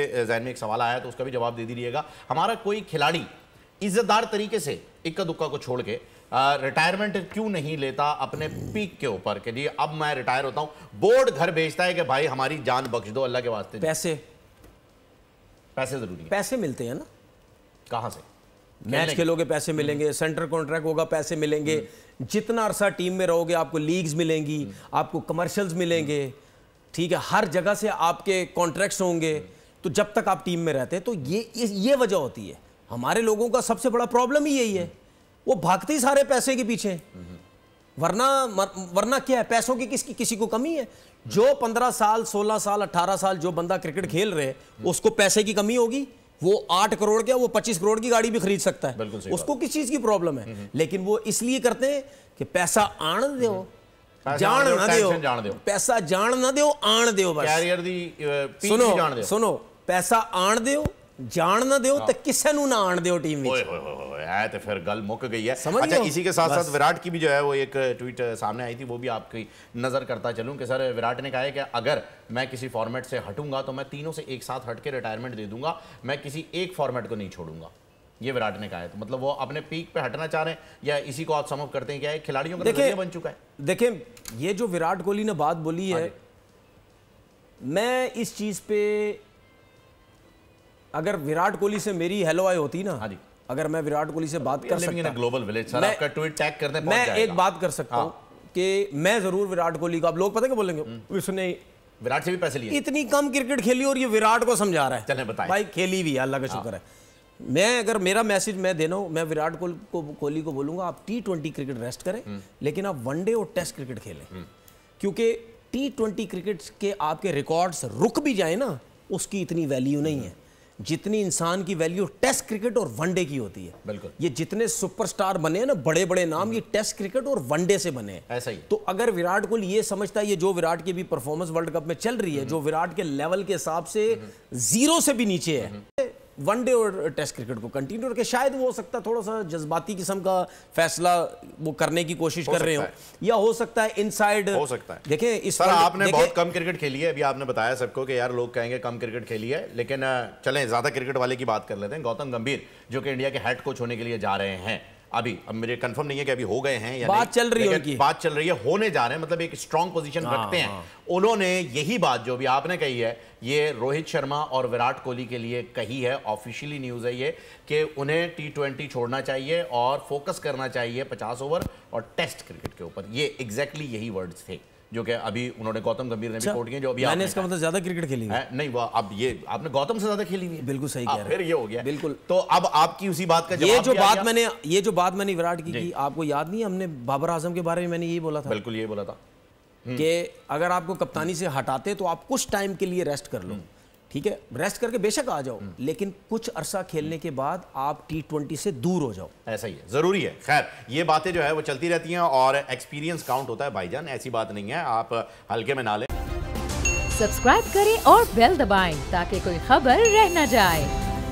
जहन में एक सवाल आया तो उसका भी जवाब दे दीजिएगा हमारा कोई खिलाड़ी इज्जतदार तरीके से इक्का दुक्का को छोड़ के रिटायरमेंट क्यों नहीं लेता अपने पीक के ऊपर कि जी अब मैं रिटायर होता हूं बोर्ड घर भेजता है कि भाई हमारी जान बख्श दो अल्लाह के वास्ते पैसे पैसे जरूरी है पैसे मिलते हैं ना कहां से मैच खेलोगे पैसे मिलेंगे सेंटर हम्म। कॉन्ट्रैक्ट होगा पैसे मिलेंगे हम्म। जितना अरसा टीम में रहोगे आपको लीग्स मिलेंगी हम्म। आपको कमर्शल्स मिलेंगे ठीक है हर जगह से आपके कॉन्ट्रैक्ट्स होंगे तो जब तक आप टीम में रहते हैं तो ये ये वजह होती है हमारे लोगों का सबसे बड़ा प्रॉब्लम ही यही है वो भागते ही सारे पैसे के पीछे वरना वरना क्या है पैसों की किसकी किसी को कमी है जो पंद्रह साल सोलह साल अट्ठारह साल जो बंदा क्रिकेट खेल रहे उसको पैसे की कमी होगी वो आठ करोड़ के वो पच्चीस करोड़ की गाड़ी भी खरीद सकता है उसको किस चीज की प्रॉब्लम है लेकिन वो इसलिए करते हैं कि पैसा आण दे जान ना दो पैसा जान ना दे आण दे सुनो सुनो पैसा आन दे जान ना दो तो किसी ना आन दो टीम ਟੀਮ ਵਿੱਚ ਓਏ फिर गल मुक गई है समझ अच्छा इसी के साथ साथ विराट की भी जो है वो एक ट्वीट सामने आई थी वो भी आपकी नज़र करता चलूं कि सर विराट ने कहा है कि अगर मैं किसी फॉर्मेट से हटूंगा तो मैं तीनों से एक साथ हट के रिटायरमेंट दे दूंगा मैं किसी एक फॉर्मेट को नहीं छोड़ूंगा ये विराट ने कहा है तो मतलब वो अपने पीक पे हटना चाह रहे हैं या इसी को आप समअप करते हैं क्या है खिलाड़ियों का तो देखिए बन चुका है देखिए ये जो विराट कोहली ने बात बोली हाँ है मैं इस चीज़ पे अगर विराट कोहली से मेरी हेलो आई होती ना हाँ जी अगर मैं विराट कोहली से बात कर सकता ग्लोबल विलेज सर आपका ट्वीट टैग कर मैं एक बात कर सकता हाँ। हूँ कि मैं जरूर विराट कोहली को आप लोग पता क्या बोलेंगे उसने हम्म। विराट से भी पैसे लिए इतनी कम क्रिकेट खेली और ये विराट को समझा रहा है चले बताएं भाई खेली भी अल्लाह का शुक्र हाँ। है मैं अगर मेरा मैसेज मैं देना हूं मैं विराट कोहली को, कोहली को बोलूंगा आप टी ट्वेंटी क्रिकेट रेस्ट करें हम्म। लेकिन आप वनडे और टेस्ट क्रिकेट खेलें हम्म। क्योंकि टी ट्वेंटी क्रिकेट के आपके रिकॉर्ड्स रुक भी जाए ना उसकी इतनी वैल्यू नहीं है जितनी इंसान की वैल्यू टेस्ट क्रिकेट और वनडे की होती है बिल्कुल ये जितने सुपरस्टार बने हैं ना बड़े बड़े नाम ये टेस्ट क्रिकेट और वनडे से बने हैं ऐसा ही तो अगर विराट कोहली ये समझता है ये जो विराट की भी परफॉर्मेंस वर्ल्ड कप में चल रही है जो विराट के लेवल के हिसाब से जीरो हम्म। से भी नीचे है हम्म। वनडे और टेस्ट क्रिकेट को कंटिन्यू रखें शायद वो हो सकता है थोड़ा सा जज्बाती किस्म का फैसला वो करने की कोशिश कर रहे हो या हो सकता है इनसाइड हो सकता है देखें इस सर आपने बहुत कम क्रिकेट खेली है अभी आपने बताया सबको कि यार लोग कहेंगे कम क्रिकेट खेली है लेकिन चलें ज़्यादा क्रिकेट वाले की बात कर लेते हैं गौतम गंभीर जो कि इंडिया के हेड कोच होने के लिए जा रहे हैं अभी अब मेरे कंफर्म नहीं है कि अभी हो गए हैं या बात चल रही है बात चल रही है होने जा रहे हैं मतलब एक स्ट्रांग हाँ, पोजीशन रखते हैं हाँ। उन्होंने यही बात जो भी आपने कही है ये रोहित शर्मा और विराट कोहली के लिए कही है ऑफिशियली न्यूज़ है ये कि उन्हें टी ट्वेंटी छोड़ना चाहिए और फोकस करना चाहिए पचास ओवर और टेस्ट क्रिकेट के ऊपर ये एग्जैक्टली exactly यही वर्ड्स थे जो कि अभी उन्होंने गौतम गंभीर ने भी अच्छा, कोट किए जो अभी मैंने इसका मतलब ज्यादा क्रिकेट खेली है नहीं वो अब ये आपने गौतम से ज्यादा खेली हुई बिल्कुल सही कह हाँ, फिर ये हो गया बिल्कुल तो अब आपकी उसी बात का ये जो बात मैंने ये जो बात मैंने विराट की, की आपको याद नहीं हमने बाबर आजम के बारे में मैंने यही बोला था बिल्कुल ये बोला था कि अगर आपको कप्तानी से हटाते तो आप कुछ टाइम के लिए रेस्ट कर लो हम्म। ठीक है रेस्ट करके बेशक आ जाओ हम्म। लेकिन कुछ अरसा खेलने के बाद आप टी ट्वेंटी से दूर हो जाओ ऐसा ही है ज़रूरी है खैर ये बातें जो है वो चलती रहती हैं और एक्सपीरियंस काउंट होता है भाईजान ऐसी बात नहीं है आप हल्के में ना लें सब्सक्राइब करें और बेल दबाएं ताकि कोई खबर रह न जाए